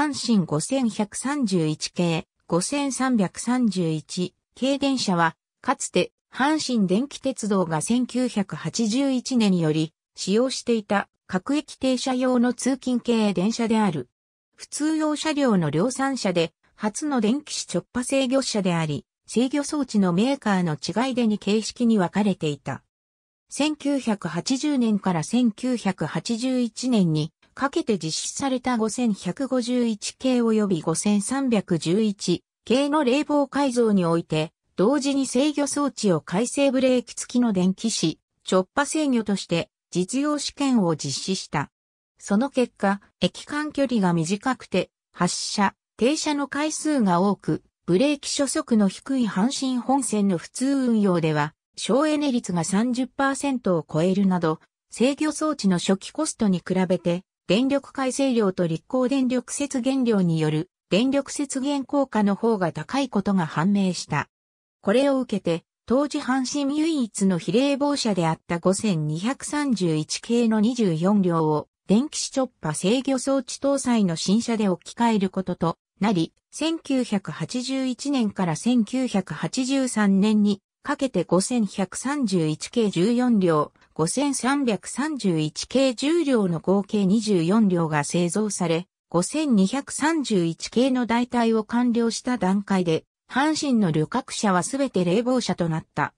阪神5131系、5331系電車は、かつて阪神電気鉄道が1981年により使用していた各駅停車用の通勤系電車である。普通用車両の量産車で初の電気子直波制御車であり、制御装置のメーカーの違いでに形式に分かれていた。1980年から1981年にかけて実施された5151系及び5311系の冷房改造において、同時に制御装置を改正ブレーキ付きの電気し、直波制御として実用試験を実施した。その結果、駅間距離が短くて、発車、停車の回数が多く、ブレーキ初速の低い阪神本線の普通運用では、省エネ率が30%を超えるなど、制御装置の初期コストに比べて電力改正量と立候電力節減量による電力節減効果の方が高いことが判明した。これを受けて、当時阪神唯一の比例防車であった5231系の24両を電気視直波制御装置搭載の新車で置き換えることとなり、1981年から1983年にかけて5131系14両、5331系重量の合計24両が製造され、5231系の代替を完了した段階で、阪神の旅客車はすべて冷房車となった。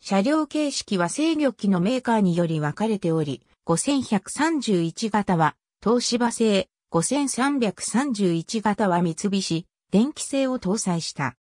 車両形式は制御機のメーカーにより分かれており、5131型は東芝製、5331型は三菱、電気製を搭載した。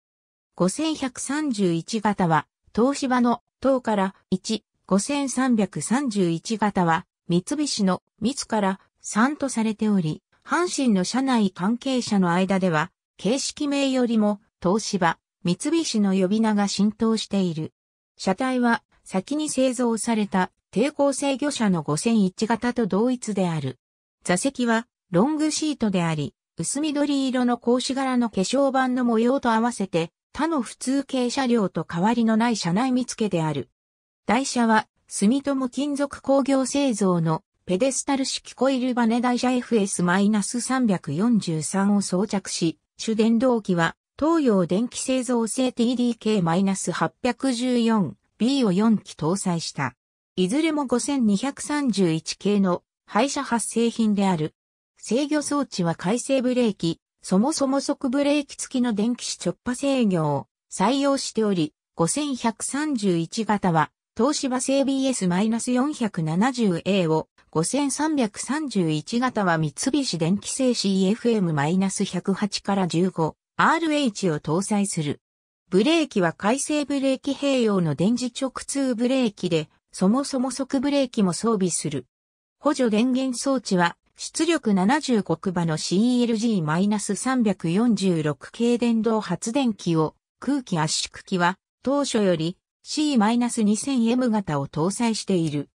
5131型は東芝の等から1、5331型は、三菱のつから3とされており、阪神の社内関係者の間では、形式名よりも、東芝、三菱の呼び名が浸透している。車体は、先に製造された抵抗制御車の5001型と同一である。座席は、ロングシートであり、薄緑色の格子柄の化粧板の模様と合わせて、他の普通軽車両と変わりのない車内見つけである。台車は、住友金属工業製造のペデスタル式コイルバネ台車 FS-343 を装着し、主電動機は東洋電気製造製 TDK-814B を4機搭載した。いずれも5231系の廃車発生品である。制御装置は回生ブレーキ、そもそも即ブレーキ付きの電気子直波制御を採用しており、5131型は東芝製 BS-470A を5331型は三菱電機製 CFM-108 から15 RH を搭載する。ブレーキは回生ブレーキ併用の電磁直通ブレーキで、そもそも速ブレーキも装備する。補助電源装置は、出力75ク馬の CLG-346 系電動発電機を、空気圧縮機は、当初より C-2000M 型を搭載している。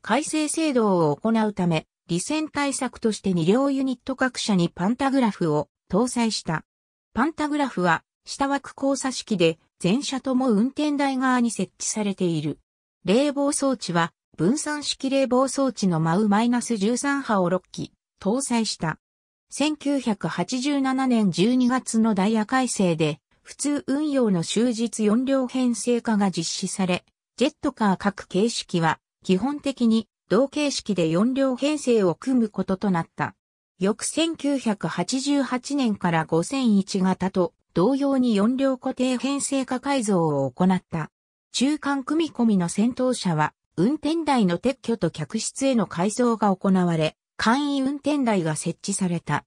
改正制度を行うため、利線対策として2両ユニット各社にパンタグラフを搭載した。パンタグラフは、下枠交差式で、全車とも運転台側に設置されている。冷房装置は、分散式冷房装置のイナス1 3波を6機、搭載した。1987年12月のダイヤ改正で、普通運用の終日4両編成化が実施され、ジェットカー各形式は基本的に同形式で4両編成を組むこととなった。翌1988年から5001型と同様に4両固定編成化改造を行った。中間組込みの先頭車は運転台の撤去と客室への改造が行われ、簡易運転台が設置された。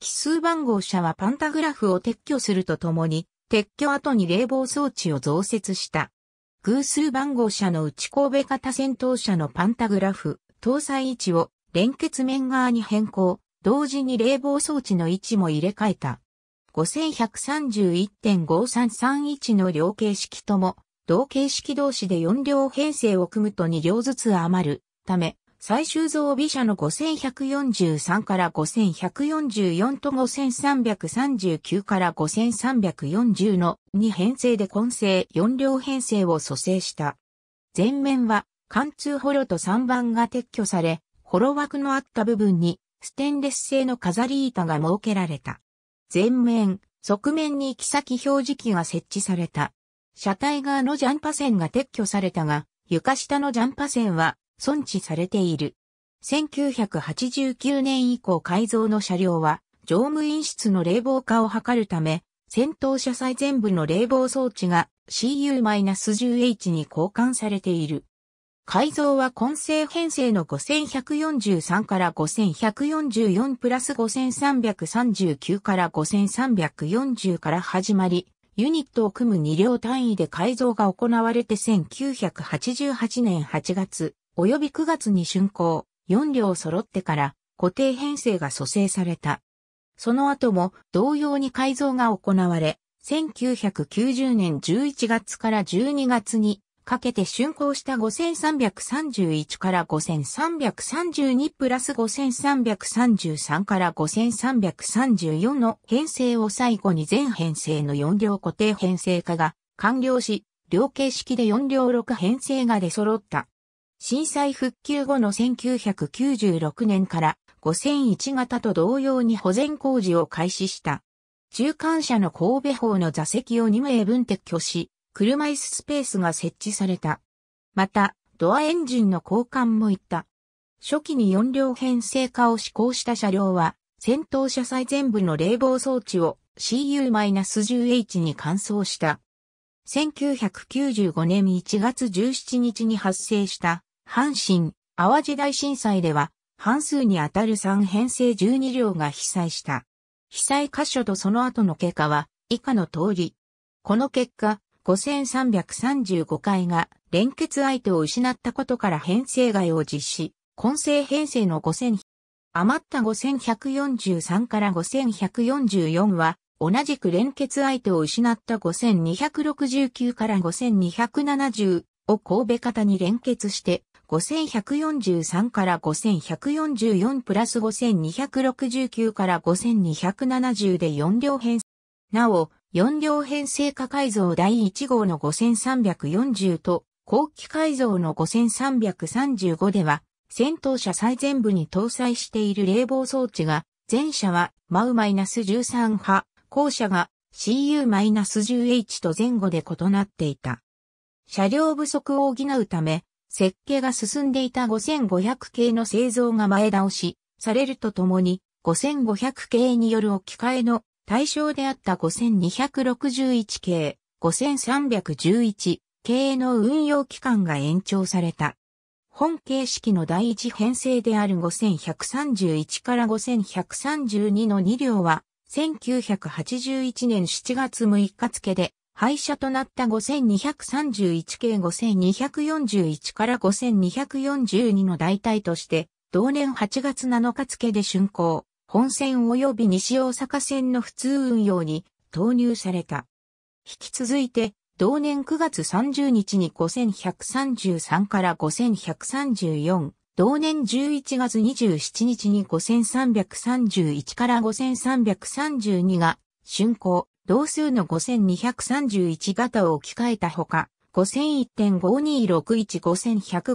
奇数番号車はパンタグラフを撤去するとともに、撤去後に冷房装置を増設した。偶数番号車の内神戸型戦闘車のパンタグラフ、搭載位置を連結面側に変更、同時に冷房装置の位置も入れ替えた。5131.5331の両形式とも、同形式同士で4両編成を組むと2両ずつ余るため、最終像尾車の5143から5144と5339から5340の2編成で混成4両編成を蘇生した。前面は貫通ホロと3番が撤去され、ホロ枠のあった部分にステンレス製の飾り板が設けられた。前面、側面に行き先表示器が設置された。車体側のジャンパ線が撤去されたが、床下のジャンパ線は存置されている。1989年以降改造の車両は、乗務員室の冷房化を図るため、先頭車載全部の冷房装置が CU-10H に交換されている。改造は混成編成の5143から5144プラス5339から5340から始まり、ユニットを組む2両単位で改造が行われて1988年8月、及び9月に竣工、4両揃ってから固定編成が蘇生された。その後も同様に改造が行われ、1990年11月から12月にかけて竣工した5331から5332プラス5333から5334の編成を最後に全編成の4両固定編成化が完了し、両形式で4両6編成が出揃った。震災復旧後の1996年から5001型と同様に保全工事を開始した。中間車の神戸方の座席を2名分撤去し、車椅子スペースが設置された。また、ドアエンジンの交換もいった。初期に4両編成化を施行した車両は、先頭車載全部の冷房装置を CU-10H に換装した。1995年1月17日に発生した阪神、淡路大震災では、半数にあたる3編成12両が被災した。被災箇所とその後の経過は、以下の通り。この結果、5335回が連結相手を失ったことから編成外を実施、混成編成の5000、余った5143から5144は、同じく連結相手を失った5269から5270を神戸方に連結して、5143から5144プラス5269から5270で4両編。なお、4両編成化改造第1号の5340と、後期改造の5335では、戦闘車最前部に搭載している冷房装置が、前車は m ナ u 1 3派、後車が CU-10H と前後で異なっていた。車両不足を補うため、設計が進んでいた5500系の製造が前倒しされるとともに、5500系による置き換えの対象であった5261系、5311系の運用期間が延長された。本形式の第一編成である5131から5132の2両は、1981年7月6日付で廃車となった5231系5241から5242の代替として、同年8月7日付で竣工、本線及び西大阪線の普通運用に投入された。引き続いて、同年9月30日に5133から5134、同年11月27日に5331から5332が竣工、同数の5231型を置き換えたほか、5 0 0 1 5 2 6 1 5 1 5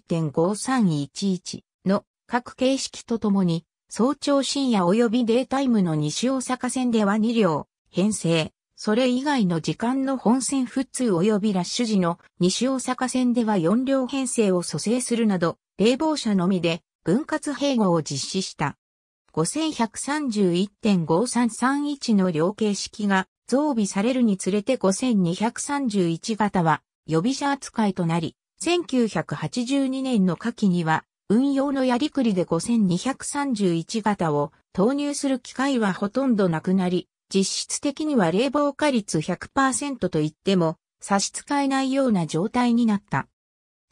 1 5 1 1の各形式とともに、早朝深夜及びデータイムの西大阪線では2両、編成、それ以外の時間の本線普通及びラッシュ時の西大阪線では4両編成を蘇生するなど、冷房車のみで分割併合を実施した。5131.5331の量形式が増備されるにつれて5231型は予備車扱いとなり、1982年の夏季には運用のやりくりで5231型を投入する機会はほとんどなくなり、実質的には冷房化率100%といっても差し支えないような状態になった。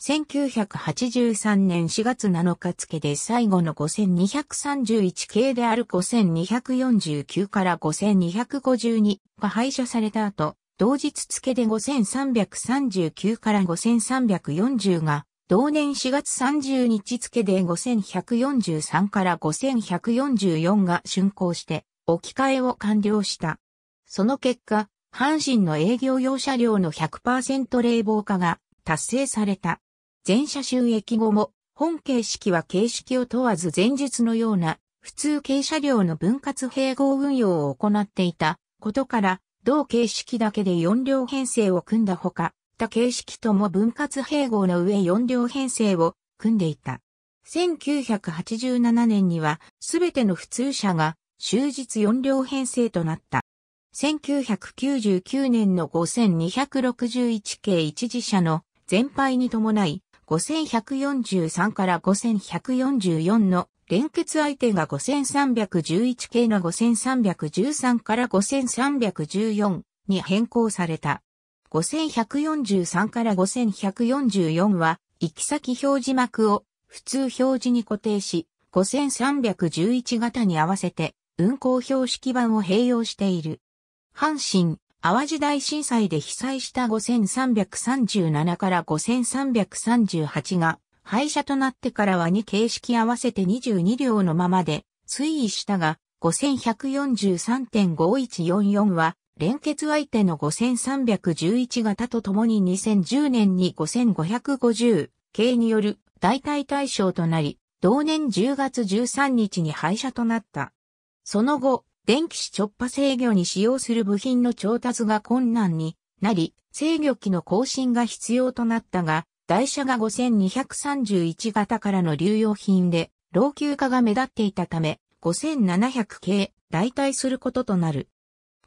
1983年4月7日付で最後の5231系である5249から5252が廃車された後、同日付で5339から5340が、同年4月30日付で5143から5144が竣工して、置き換えを完了した。その結果、阪神の営業用車両の100%冷房化が達成された。全車収益後も、本形式は形式を問わず前述のような、普通軽車両の分割併合運用を行っていたことから、同形式だけで4両編成を組んだほか、他形式とも分割併合の上4両編成を組んでいた。1987年にはすべての普通車が終日4両編成となった。1999年の5261系一次車の全廃に伴い、5143から5144の連結相手が5311系の5313から5314に変更された。5143から5144は行き先表示幕を普通表示に固定し、5311型に合わせて運行標識板を併用している。阪神、淡路大震災で被災した5337から5338が廃車となってからは2形式合わせて22両のままで推移したが5143.5144は連結相手の5311型とともに2010年に5550系による代替対象となり、同年10月13日に廃車となった。その後、電気子直波制御に使用する部品の調達が困難になり、制御機の更新が必要となったが、台車が5231型からの流用品で、老朽化が目立っていたため、5700系、代替することとなる。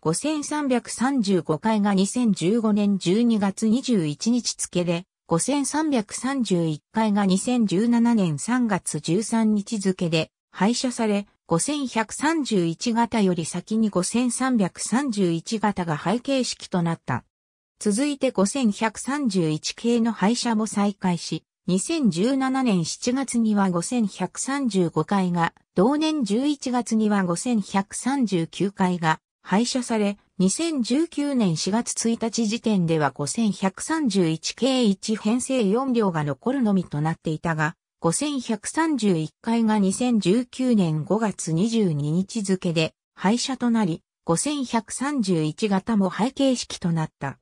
5335回が2015年12月21日付で、5331回が2017年3月13日付で廃車され、5131型より先に5331型が廃形式となった。続いて5131系の廃車も再開し、2017年7月には5135回が、同年11月には5139回が廃車され、2019年4月1日時点では5131系1編成4両が残るのみとなっていたが、5131回が2019年5月22日付で廃車となり、5131型も廃形式となった。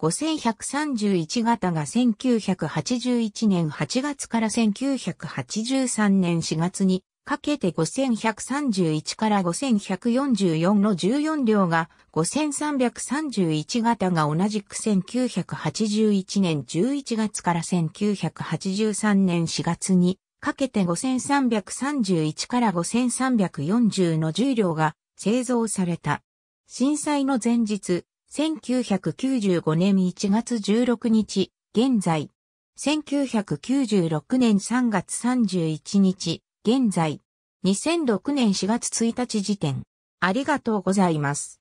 5131型が1981年8月から1983年4月にかけて5131から5144の14両が5331型が同じく1981年11月から1983年4月にかけて5331から5340の10両が製造された。震災の前日、1995年1月16日、現在、1996年3月31日、現在、2006年4月1日時点、ありがとうございます。